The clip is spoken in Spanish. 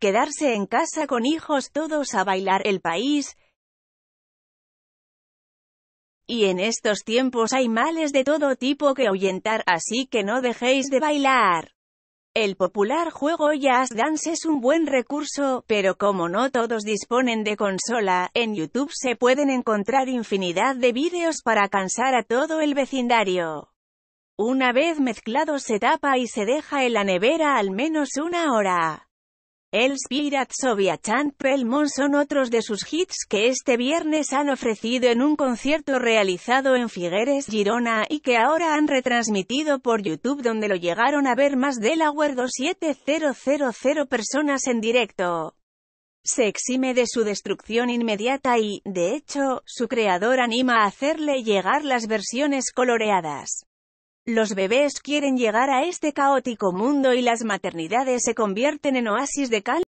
Quedarse en casa con hijos todos a bailar el país. Y en estos tiempos hay males de todo tipo que ahuyentar, así que no dejéis de bailar. El popular juego Jazz Dance es un buen recurso, pero como no todos disponen de consola, en YouTube se pueden encontrar infinidad de vídeos para cansar a todo el vecindario. Una vez mezclado se tapa y se deja en la nevera al menos una hora. El Spirit of Chant Pelmon son otros de sus hits que este viernes han ofrecido en un concierto realizado en Figueres, Girona, y que ahora han retransmitido por YouTube donde lo llegaron a ver más del aguerdo 7000 personas en directo. Se exime de su destrucción inmediata y, de hecho, su creador anima a hacerle llegar las versiones coloreadas. Los bebés quieren llegar a este caótico mundo y las maternidades se convierten en oasis de calma.